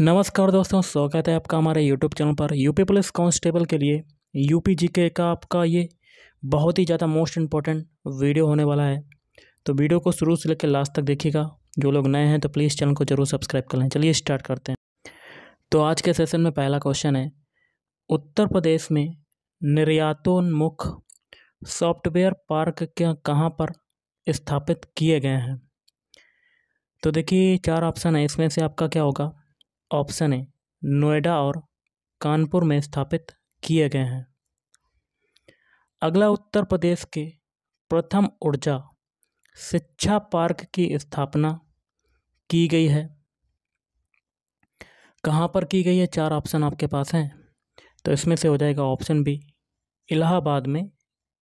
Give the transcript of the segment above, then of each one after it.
नमस्कार दोस्तों स्वागत है आपका हमारे यूट्यूब चैनल पर यूपी पुलिस कांस्टेबल के लिए यूपी जीके का आपका ये बहुत ही ज़्यादा मोस्ट इम्पॉर्टेंट वीडियो होने वाला है तो वीडियो को शुरू से लेकर लास्ट तक देखिएगा जो लोग नए हैं तो प्लीज़ चैनल को ज़रूर सब्सक्राइब कर लें चलिए स्टार्ट करते हैं तो आज के सेशन में पहला क्वेश्चन है उत्तर प्रदेश में निर्यातोन्मुख सॉफ्टवेयर पार्क के कहाँ पर स्थापित किए गए हैं तो देखिए चार ऑप्शन है इसमें से आपका क्या होगा ऑप्शन ए नोएडा और कानपुर में स्थापित किए गए हैं अगला उत्तर प्रदेश के प्रथम ऊर्जा शिक्षा पार्क की स्थापना की गई है कहाँ पर की गई है चार ऑप्शन आपके पास हैं तो इसमें से हो जाएगा ऑप्शन बी इलाहाबाद में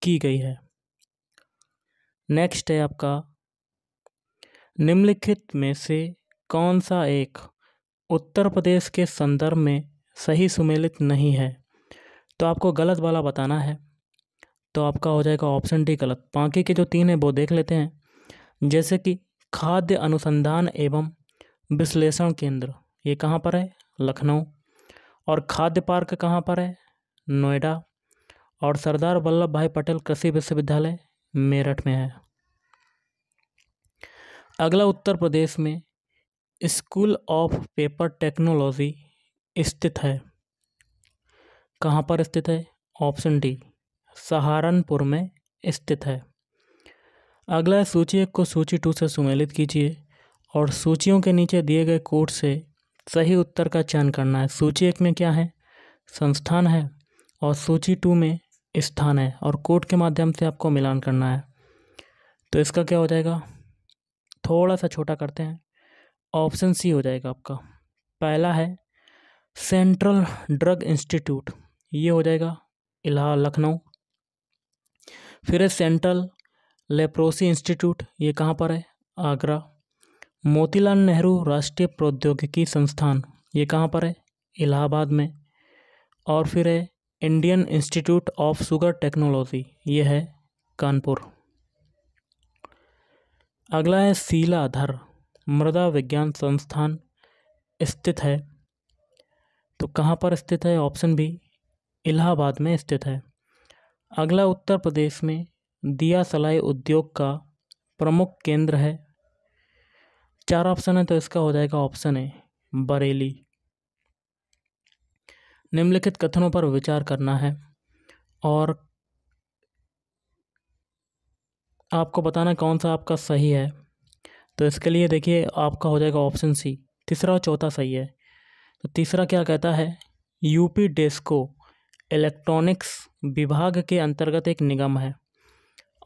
की गई है नेक्स्ट है आपका निम्नलिखित में से कौन सा एक उत्तर प्रदेश के संदर्भ में सही सुमेलित नहीं है तो आपको गलत वाला बताना है तो आपका हो जाएगा ऑप्शन डी गलत बाकी के जो तीन है वो देख लेते हैं जैसे कि खाद्य अनुसंधान एवं विश्लेषण केंद्र ये कहाँ पर है लखनऊ और खाद्य पार्क कहाँ पर है नोएडा और सरदार वल्लभ भाई पटेल कृषि विश्वविद्यालय मेरठ में है अगला उत्तर प्रदेश में स्कूल ऑफ पेपर टेक्नोलॉजी स्थित है कहाँ पर स्थित है ऑप्शन डी सहारनपुर में स्थित है अगला है सूची एक को सूची टू से सुमेलित कीजिए और सूचियों के नीचे दिए गए कोड से सही उत्तर का चयन करना है सूची एक में क्या है संस्थान है और सूची टू में स्थान है और कोड के माध्यम से आपको मिलान करना है तो इसका क्या हो जाएगा थोड़ा सा छोटा करते हैं ऑप्शन सी हो जाएगा आपका पहला है सेंट्रल ड्रग इंस्टीट्यूट ये हो जाएगा इलाहा लखनऊ फिर है सेंट्रल लेप्रोसी इंस्टीट्यूट ये कहाँ पर है आगरा मोतीलाल नेहरू राष्ट्रीय प्रौद्योगिकी संस्थान ये कहाँ पर है इलाहाबाद में और फिर है Indian Institute of Sugar Technology ये है कानपुर अगला है सीलाधर मृदा विज्ञान संस्थान स्थित है तो कहाँ पर स्थित है ऑप्शन बी इलाहाबाद में स्थित है अगला उत्तर प्रदेश में दिया सलाई उद्योग का प्रमुख केंद्र है चार ऑप्शन है तो इसका हो जाएगा ऑप्शन ए बरेली निम्नलिखित कथनों पर विचार करना है और आपको बताना कौन सा आपका सही है तो इसके लिए देखिए आपका हो जाएगा ऑप्शन सी तीसरा और चौथा सही है तो तीसरा क्या कहता है यूपी डेस्को इलेक्ट्रॉनिक्स विभाग के अंतर्गत एक निगम है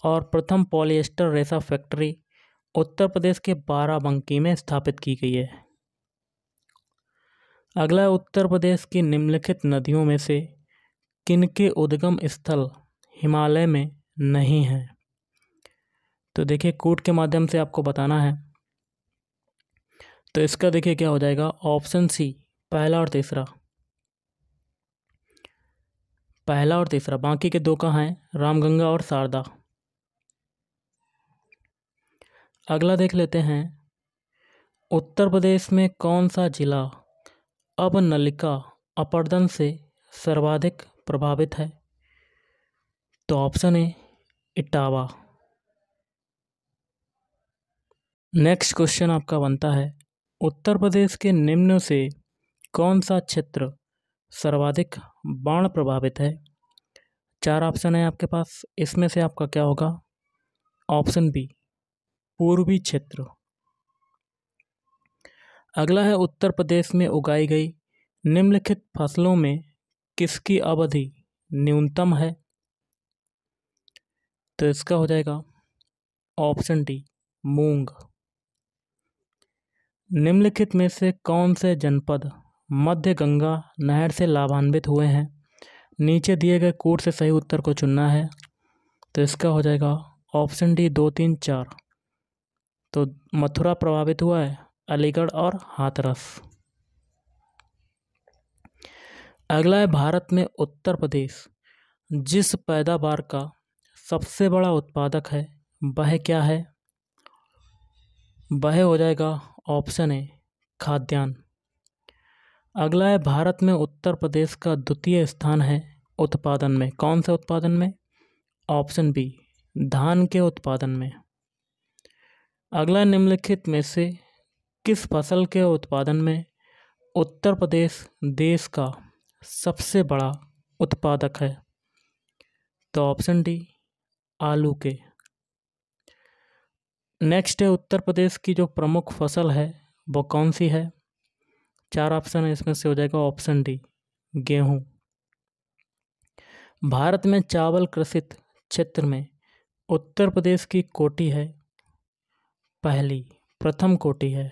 और प्रथम पॉलिएस्टर रेसा फैक्ट्री उत्तर प्रदेश के बाराबंकी में स्थापित की गई है अगला उत्तर प्रदेश की निम्नलिखित नदियों में से किनके उद्गम स्थल हिमालय में नहीं हैं तो देखिए कूट के माध्यम से आपको बताना है तो इसका देखिए क्या हो जाएगा ऑप्शन सी पहला और तीसरा पहला और तीसरा बाकी के दो कहाँ हैं रामगंगा और शारदा अगला देख लेते हैं उत्तर प्रदेश में कौन सा जिला अब नलिका अपर्दन से सर्वाधिक प्रभावित है तो option A Etawah next question आपका बनता है उत्तर प्रदेश के निम्न से कौन सा क्षेत्र सर्वाधिक बाण प्रभावित है चार ऑप्शन है आपके पास इसमें से आपका क्या होगा ऑप्शन बी पूर्वी क्षेत्र अगला है उत्तर प्रदेश में उगाई गई निम्नलिखित फसलों में किसकी अवधि न्यूनतम है तो इसका हो जाएगा ऑप्शन डी मूंग निम्नलिखित में से कौन से जनपद मध्य गंगा नहर से लाभान्वित हुए हैं नीचे दिए गए कोड से सही उत्तर को चुनना है तो इसका हो जाएगा ऑप्शन डी दो तीन चार तो मथुरा प्रभावित हुआ है अलीगढ़ और हाथरस अगला है भारत में उत्तर प्रदेश जिस पैदावार का सबसे बड़ा उत्पादक है वह क्या है वह हो जाएगा ऑप्शन है खाद्यान्न अगला है भारत में उत्तर प्रदेश का द्वितीय स्थान है उत्पादन में कौन से उत्पादन में ऑप्शन बी धान के उत्पादन में अगला निम्नलिखित में से किस फसल के उत्पादन में उत्तर प्रदेश देश का सबसे बड़ा उत्पादक है तो ऑप्शन डी आलू के नेक्स्ट है उत्तर प्रदेश की जो प्रमुख फसल है वो कौन सी है चार ऑप्शन है इसमें से हो जाएगा ऑप्शन डी गेहूँ भारत में चावल कृषित क्षेत्र में उत्तर प्रदेश की कोटि है पहली प्रथम कोटि है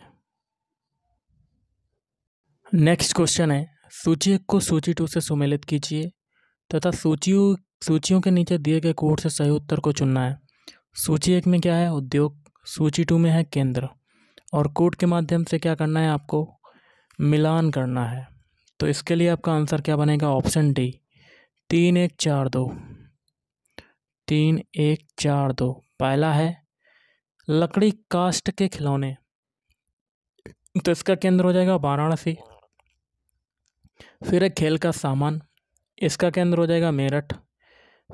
नेक्स्ट क्वेश्चन है सूची एक को सूची टू से सुमेलित कीजिए तथा सूचियों सूचियों के नीचे दिए गए कोड से सही उत्तर को चुनना है सूची एक में क्या है उद्योग सूची टू में है केंद्र और कोड के माध्यम से क्या करना है आपको मिलान करना है तो इसके लिए आपका आंसर क्या बनेगा ऑप्शन डी तीन एक चार दो तीन एक चार दो पहला है लकड़ी कास्ट के खिलौने तो इसका केंद्र हो जाएगा वाराणसी फिर है खेल का सामान इसका केंद्र हो जाएगा मेरठ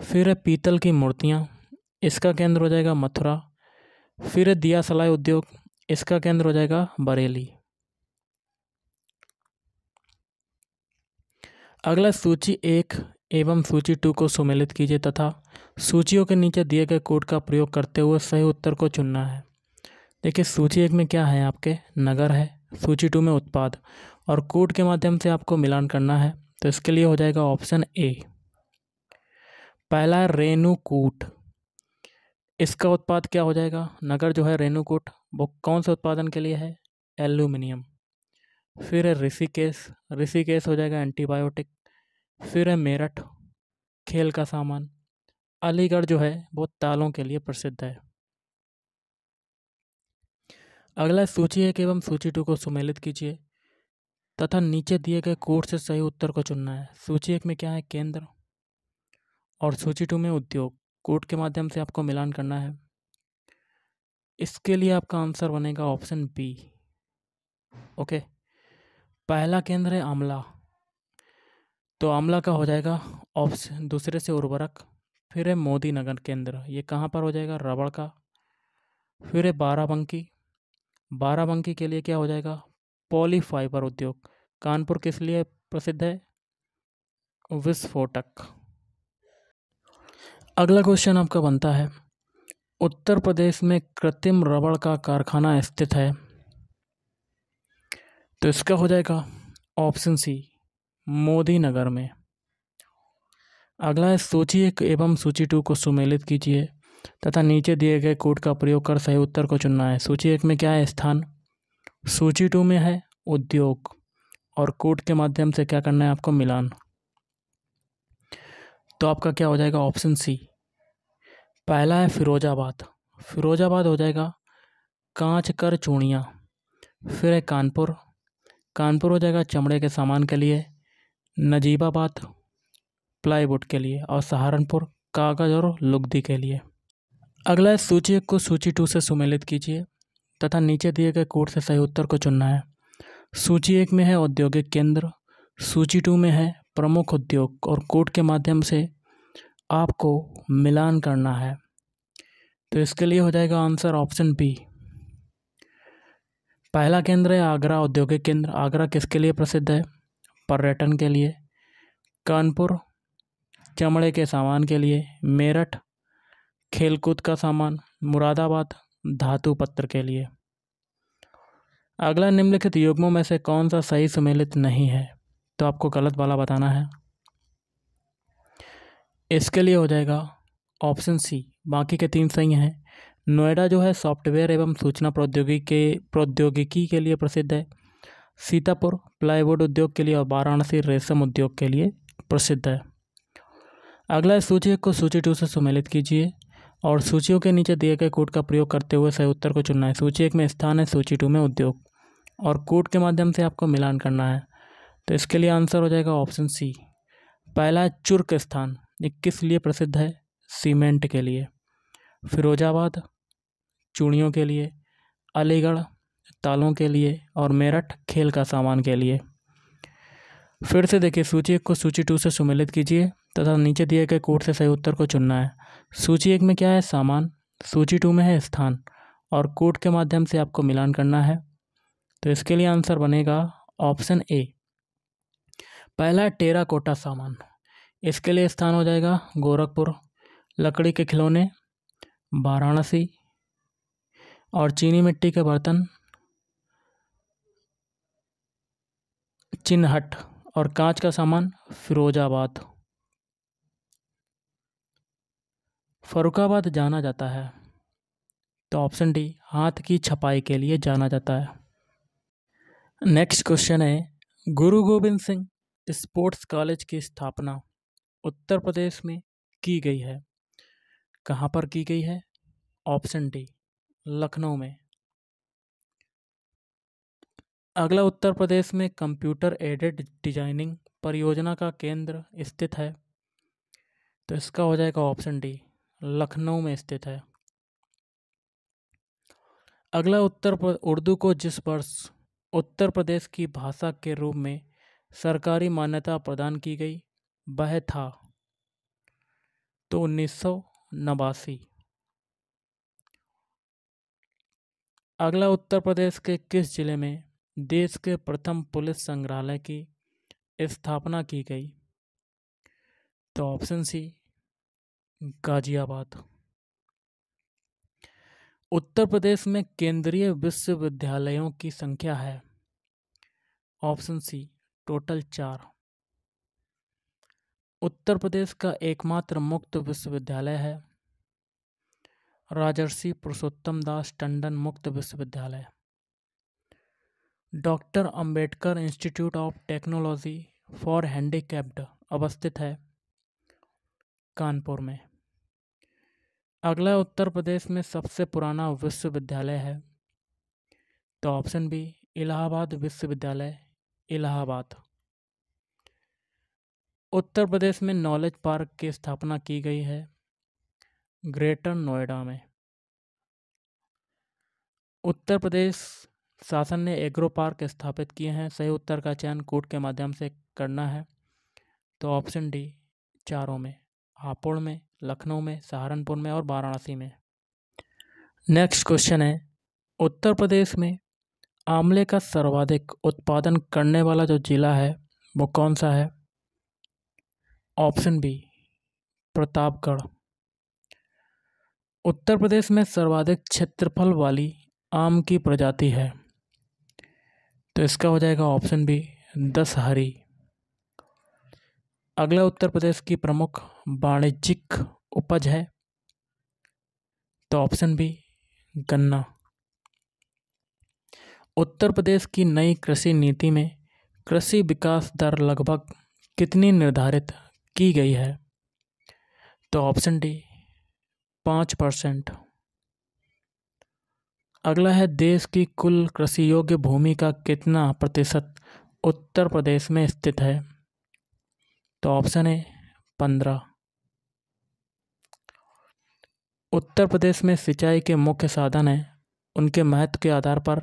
फिर है पीतल की मूर्तियाँ इसका केंद्र हो जाएगा मथुरा फिर दिया सलाई उद्योग इसका केंद्र हो जाएगा बरेली अगला सूची एक एवं सूची टू को सुमेलित कीजिए तथा सूचियों के नीचे दिए गए कोड का प्रयोग करते हुए सही उत्तर को चुनना है देखिए सूची एक में क्या है आपके नगर है सूची टू में उत्पाद और कोड के माध्यम से आपको मिलान करना है तो इसके लिए हो जाएगा ऑप्शन ए पहला कूट इसका उत्पाद क्या हो जाएगा नगर जो है रेणुकूट वो कौन से उत्पादन के लिए है एल्यूमिनियम फिर है ऋषिकेश ऋषिकेश हो जाएगा एंटीबायोटिक फिर है मेरठ खेल का सामान अलीगढ़ जो है वो तालों के लिए प्रसिद्ध है अगला सूची एक एवं सूची टू को सुमेलित कीजिए तथा नीचे दिए गए कोड से सही उत्तर को चुनना है सूची एक में क्या है केंद्र और सूची टू में उद्योग कोर्ट के माध्यम से आपको मिलान करना है इसके लिए आपका आंसर बनेगा ऑप्शन बी ओके पहला केंद्र है आमला तो आमला का हो जाएगा ऑप्शन दूसरे से उर्वरक फिर है मोदी नगर केंद्र ये कहाँ पर हो जाएगा रबड़ का फिर है बाराबंकी बाराबंकी के लिए क्या हो जाएगा पॉलीफाइबर उद्योग कानपुर किस लिए प्रसिद्ध है विस्फोटक अगला क्वेश्चन आपका बनता है उत्तर प्रदेश में कृत्रिम रबड़ का कारखाना स्थित है तो इसका हो जाएगा ऑप्शन सी मोदी नगर में अगला है सूची एक एवं सूची टू को सुमेलित कीजिए तथा नीचे दिए गए कोड का प्रयोग कर सही उत्तर को चुनना है सूची एक में क्या है स्थान सूची टू में है उद्योग और कोड के माध्यम से क्या करना है आपको मिलान तो आपका क्या हो जाएगा ऑप्शन सी पहला है फिरोजाबाद फिरोजाबाद हो जाएगा कांच कर चूड़ियाँ फिर है कानपुर कानपुर हो जाएगा चमड़े के सामान के लिए नजीबाबाद प्लाईवुड के लिए और सहारनपुर कागज़ और लुगदी के लिए अगला है सूची एक को सूची टू से सुमेलित कीजिए तथा नीचे दिए गए कोड से सही उत्तर को चुनना है सूची एक में है औद्योगिक केंद्र सूची टू में है प्रमुख उद्योग और कोड के माध्यम से आपको मिलान करना है तो इसके लिए हो जाएगा आंसर ऑप्शन बी पहला केंद्र है आगरा औद्योगिक केंद्र आगरा किसके लिए प्रसिद्ध है पर्यटन के लिए कानपुर चमड़े के सामान के लिए मेरठ खेलकूद का सामान मुरादाबाद धातु पत्र के लिए अगला निम्नलिखित युग्मों में से कौन सा सही सम्मिलित नहीं है तो आपको गलत वाला बताना है इसके लिए हो जाएगा ऑप्शन सी बाकी के तीन सही हैं नोएडा जो है सॉफ्टवेयर एवं सूचना प्रौद्योगिकी के प्रौद्योगिकी के लिए प्रसिद्ध है सीतापुर प्लाईवुड उद्योग के लिए और वाराणसी रेशम उद्योग के लिए प्रसिद्ध है अगला सूची को सूची टू से सुमेलित कीजिए और सूचियों के नीचे दिए गए कोड का प्रयोग करते हुए सही उत्तर को चुनना है सूची एक में स्थान है सूची टू में उद्योग और कोड के माध्यम से आपको मिलान करना है तो इसके लिए आंसर हो जाएगा ऑप्शन सी पहला चुर्क स्थान ये किस लिए प्रसिद्ध है सीमेंट के लिए फिरोजाबाद चूड़ियों के लिए अलीगढ़ तालों के लिए और मेरठ खेल का सामान के लिए फिर से देखिए सूची एक को सूची टू से सुमेलित कीजिए तथा नीचे दिए गए कोड से सही उत्तर को चुनना है सूची एक में क्या है सामान सूची टू में है स्थान और कोड के माध्यम से आपको मिलान करना है तो इसके लिए आंसर बनेगा ऑप्शन ए पहला टेरा कोटा सामान इसके लिए स्थान हो जाएगा गोरखपुर लकड़ी के खिलौने वाराणसी और चीनी मिट्टी के बर्तन चिन्हट और कांच का सामान फिरोजाबाद फरुखाबाद जाना जाता है तो ऑप्शन डी हाथ की छपाई के लिए जाना जाता है नेक्स्ट क्वेश्चन है गुरु गोविंद सिंह स्पोर्ट्स कॉलेज की स्थापना उत्तर प्रदेश में की गई है कहाँ पर की गई है ऑप्शन डी लखनऊ में अगला उत्तर प्रदेश में कंप्यूटर एडेड डिजाइनिंग परियोजना का केंद्र स्थित है तो इसका हो जाएगा ऑप्शन डी लखनऊ में स्थित है अगला उत्तर उर्दू को जिस वर्ष उत्तर प्रदेश की भाषा के रूप में सरकारी मान्यता प्रदान की गई वह था तो उन्नीस सौ नवासी अगला उत्तर प्रदेश के किस जिले में देश के प्रथम पुलिस संग्रहालय की स्थापना की गई तो ऑप्शन सी गाजियाबाद उत्तर प्रदेश में केंद्रीय विश्वविद्यालयों की संख्या है ऑप्शन सी टोटल चार उत्तर प्रदेश का एकमात्र मुक्त विश्वविद्यालय है राजर्षि पुरुषोत्तम दास टंडन मुक्त विश्वविद्यालय doctor Ambedkar Institute of Technology for Handicapped अवस्थित है कानपुर में अगला उत्तर प्रदेश में सबसे पुराना विश्वविद्यालय है तो ऑप्शन बी इलाहाबाद विश्वविद्यालय इलाहाबाद उत्तर प्रदेश में नॉलेज पार्क की स्थापना की गई है ग्रेटर नोएडा में उत्तर प्रदेश शासन ने एग्रो पार्क स्थापित किए हैं सही उत्तर का चयन कोर्ट के माध्यम से करना है तो ऑप्शन डी चारों में हापुड़ में लखनऊ में सहारनपुर में और वाराणसी में नेक्स्ट क्वेश्चन है उत्तर प्रदेश में आमले का सर्वाधिक उत्पादन करने वाला जो ज़िला है वो कौन सा है ऑप्शन बी प्रतापगढ़ उत्तर प्रदेश में सर्वाधिक क्षेत्रफल वाली आम की प्रजाति है तो इसका हो जाएगा ऑप्शन बी दशहरी अगला उत्तर प्रदेश की प्रमुख वाणिज्यिक उपज है तो ऑप्शन बी गन्ना उत्तर प्रदेश की नई कृषि नीति में कृषि विकास दर लगभग कितनी निर्धारित की गई है तो ऑप्शन डी पाँच परसेंट अगला है देश की कुल कृषि योग्य भूमि का कितना प्रतिशत उत्तर प्रदेश में स्थित है तो ऑप्शन है पंद्रह उत्तर प्रदेश में सिंचाई के मुख्य साधन हैं उनके महत्व के आधार पर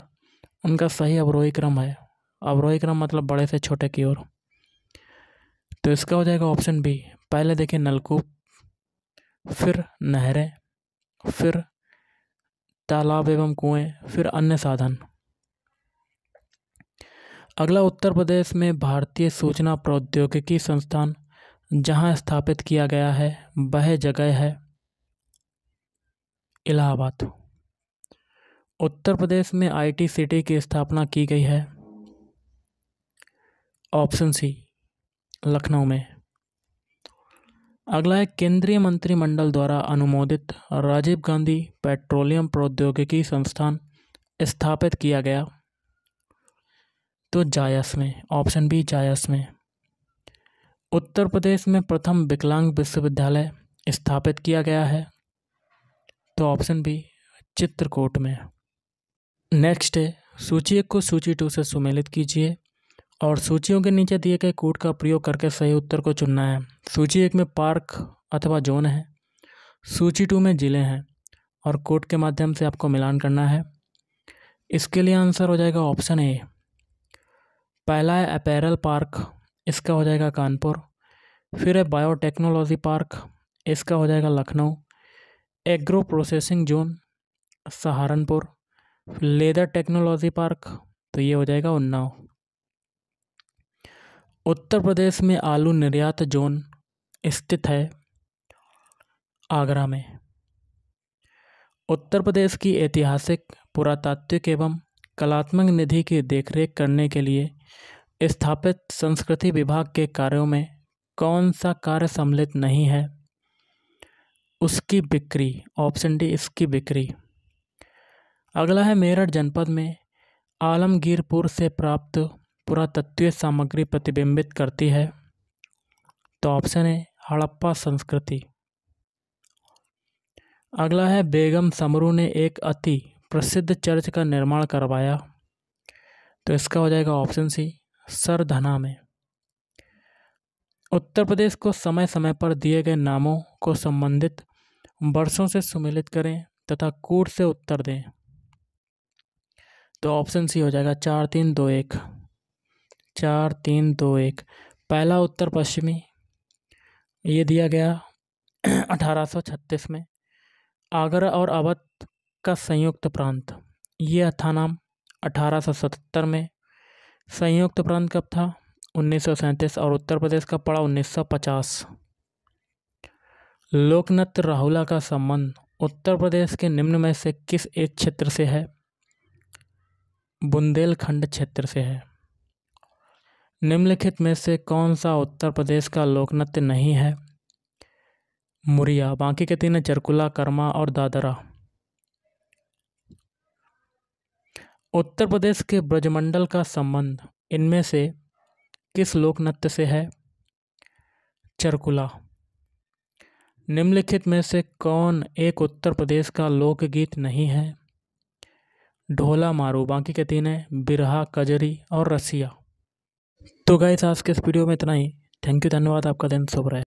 उनका सही अवरोही क्रम है अवरोही क्रम मतलब बड़े से छोटे की ओर तो इसका हो जाएगा ऑप्शन बी पहले देखें नलकूप फिर नहरें फिर तालाब एवं कुएं फिर अन्य साधन अगला उत्तर प्रदेश में भारतीय सूचना प्रौद्योगिकी संस्थान जहां स्थापित किया गया है वह जगह है इलाहाबाद उत्तर प्रदेश में आईटी सिटी की स्थापना की गई है ऑप्शन सी लखनऊ में अगला है केंद्रीय मंत्रिमंडल द्वारा अनुमोदित राजीव गांधी पेट्रोलियम प्रौद्योगिकी संस्थान स्थापित किया गया तो जायस में ऑप्शन बी जायस में उत्तर प्रदेश में प्रथम विकलांग विश्वविद्यालय स्थापित किया गया है तो ऑप्शन बी चित्रकूट में नेक्स्ट है सूची एक को सूची टू से सुमेलित कीजिए और सूचियों के नीचे दिए गए कोड का प्रयोग करके सही उत्तर को चुनना है सूची एक में पार्क अथवा जोन है सूची टू में ज़िले हैं और कोड के माध्यम से आपको मिलान करना है इसके लिए आंसर हो जाएगा ऑप्शन ए पहला है अपैरल पार्क इसका हो जाएगा कानपुर फिर है बायोटेक्नोलॉजी पार्क इसका हो जाएगा Lucknow agro processing zone Saharanpur leather technology park तो ये हो जाएगा उन्नाव उत्तर प्रदेश में आलू निर्यात जोन स्थित है आगरा में उत्तर प्रदेश की ऐतिहासिक पुरातात्विक एवं कलात्मक निधि की देखरेख करने के लिए स्थापित संस्कृति विभाग के कार्यों में कौन सा कार्य सम्मिलित नहीं है उसकी बिक्री ऑप्शन डी इसकी बिक्री अगला है मेरठ जनपद में आलमगीरपुर से प्राप्त पुरातत्वीय सामग्री प्रतिबिंबित करती है तो ऑप्शन है हड़प्पा संस्कृति अगला है बेगम समरू ने एक अति प्रसिद्ध चर्च का निर्माण करवाया तो इसका हो जाएगा ऑप्शन सी सरधना में उत्तर प्रदेश को समय समय पर दिए गए नामों को संबंधित वर्षों से सुमिलित करें तथा कूट से उत्तर दें तो ऑप्शन सी हो जाएगा चार तीन दो एक चार तीन दो एक पहला उत्तर पश्चिमी ये दिया गया 1836 में आगरा और अवध का संयुक्त प्रांत ये था नाम 1877 में संयुक्त प्रांत कब था उन्नीस और उत्तर प्रदेश का पड़ा 1950 लोकनृत्य राहुला का संबंध उत्तर प्रदेश के निम्न में से किस एक क्षेत्र से है बुंदेलखंड क्षेत्र से है निम्नलिखित में से कौन सा उत्तर प्रदेश का लोक नृत्य नहीं है मुरिया बाकी के तीन है चरकुला कर्मा और दादरा उत्तर प्रदेश के ब्रजमंडल का संबंध इनमें से किस लोक नृत्य से है चरकुला निम्नलिखित में से कौन एक उत्तर प्रदेश का लोकगीत नहीं है ढोला मारू बाकी के तीन है बिरहा कजरी और रसिया तो गाइस आज के इस वीडियो में इतना ही थैंक यू धन्यवाद आपका दिन शुभ रहे